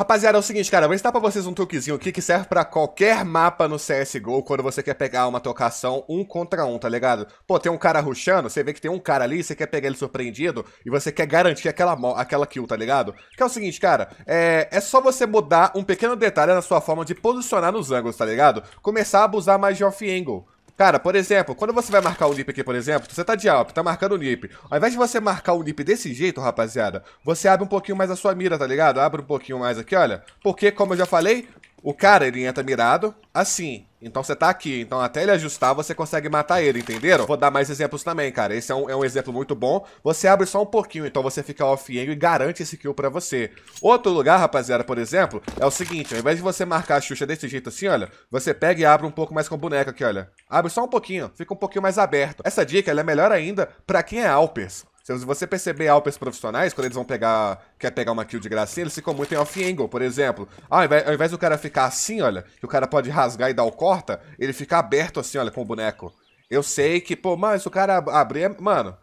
Rapaziada, é o seguinte, cara, vou ensinar pra vocês um truquezinho aqui que serve pra qualquer mapa no CSGO quando você quer pegar uma trocação um contra um, tá ligado? Pô, tem um cara rushando, você vê que tem um cara ali, você quer pegar ele surpreendido e você quer garantir aquela, aquela kill, tá ligado? Que é o seguinte, cara, é, é só você mudar um pequeno detalhe na sua forma de posicionar nos ângulos, tá ligado? Começar a abusar mais de off-angle. Cara, por exemplo, quando você vai marcar o um nip aqui, por exemplo, você tá de alp, tá marcando o um nip. Ao invés de você marcar o um nip desse jeito, rapaziada, você abre um pouquinho mais a sua mira, tá ligado? Abre um pouquinho mais aqui, olha. Porque, como eu já falei, o cara, ele entra mirado, assim. Então você tá aqui. Então até ele ajustar, você consegue matar ele, entenderam? Vou dar mais exemplos também, cara. Esse é um, é um exemplo muito bom. Você abre só um pouquinho, então você fica off-angle e garante esse kill pra você. Outro lugar, rapaziada, por exemplo, é o seguinte. Ao invés de você marcar a Xuxa desse jeito assim, olha, você pega e abre um pouco mais com o boneco aqui, olha. Abre só um pouquinho, fica um pouquinho mais aberto. Essa dica, é melhor ainda pra quem é Alpers. Se você perceber alpers profissionais, quando eles vão pegar. Quer pegar uma kill de gracinha, eles ficam muito em off-angle, por exemplo. Ah, ao, invés, ao invés do cara ficar assim, olha, que o cara pode rasgar e dar o corta, ele fica aberto assim, olha, com o boneco. Eu sei que, pô, mas o cara abrir. É, mano,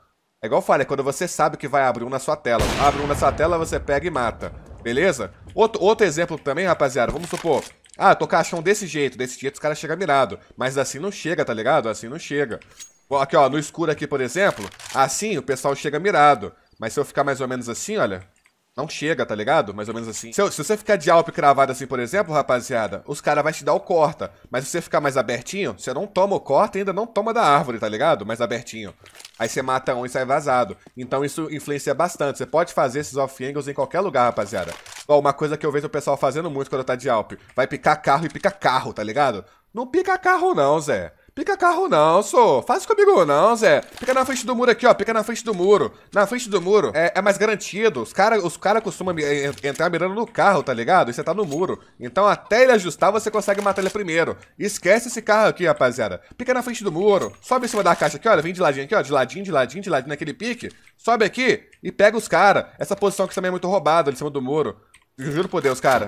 é igual falha, quando você sabe que vai abrir um na sua tela. Abre um na sua tela, você pega e mata. Beleza? Outro, outro exemplo também, rapaziada, vamos supor. Ah, tô caixão desse jeito, desse jeito os caras chegam mirado. Mas assim não chega, tá ligado? Assim não chega. Aqui, ó, no escuro aqui, por exemplo, assim o pessoal chega mirado. Mas se eu ficar mais ou menos assim, olha, não chega, tá ligado? Mais ou menos assim. Se, eu, se você ficar de alpe cravado assim, por exemplo, rapaziada, os caras vão te dar o corta. Mas se você ficar mais abertinho, você não toma o corta e ainda não toma da árvore, tá ligado? Mais abertinho. Aí você mata um e sai vazado. Então isso influencia bastante. Você pode fazer esses off-angles em qualquer lugar, rapaziada. bom uma coisa que eu vejo o pessoal fazendo muito quando tá de alpe. Vai picar carro e pica carro, tá ligado? Não pica carro não, Zé. Pica carro não, sou. Faz comigo não, Zé. Pica na frente do muro aqui, ó. Pica na frente do muro. Na frente do muro. É, é mais garantido. Os caras os cara costumam entrar mirando no carro, tá ligado? E você tá no muro. Então até ele ajustar, você consegue matar ele primeiro. Esquece esse carro aqui, rapaziada. Pica na frente do muro. Sobe em cima da caixa aqui, olha. Vem de ladinho aqui, ó. De ladinho, de ladinho, de ladinho naquele pique. Sobe aqui e pega os caras. Essa posição aqui também é muito roubada, ali em cima do muro. juro por Deus, cara.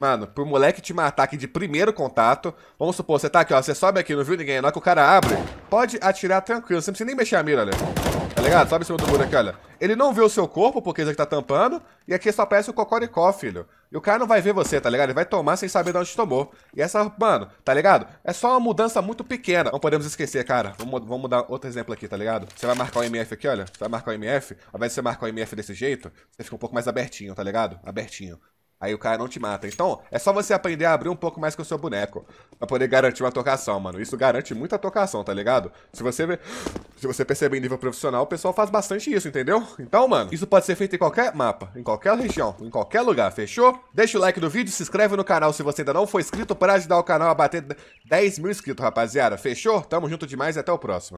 Mano, pro moleque te matar aqui de primeiro contato, vamos supor, você tá aqui, ó, você sobe aqui, não viu ninguém, na hora é que o cara abre, pode atirar tranquilo, você não precisa nem mexer a mira, olha. Tá ligado? Sobe em cima do muro aqui, olha. Ele não vê o seu corpo, porque isso aqui tá tampando, e aqui só aparece o cocoricó, filho. E o cara não vai ver você, tá ligado? Ele vai tomar sem saber de onde tomou. E essa, mano, tá ligado? É só uma mudança muito pequena. Não podemos esquecer, cara. Vamos, vamos mudar outro exemplo aqui, tá ligado? Você vai marcar o MF aqui, olha. Você vai marcar o MF. Ao invés de você marcar o MF desse jeito, você fica um pouco mais abertinho, tá ligado? Abertinho. Aí o cara não te mata. Então, é só você aprender a abrir um pouco mais com o seu boneco. Pra poder garantir uma tocação, mano. Isso garante muita tocação, tá ligado? Se você Se você perceber em nível profissional, o pessoal faz bastante isso, entendeu? Então, mano, isso pode ser feito em qualquer mapa, em qualquer região, em qualquer lugar, fechou? Deixa o like no vídeo, se inscreve no canal se você ainda não for inscrito para ajudar o canal a bater 10 mil inscritos, rapaziada. Fechou? Tamo junto demais e até o próximo.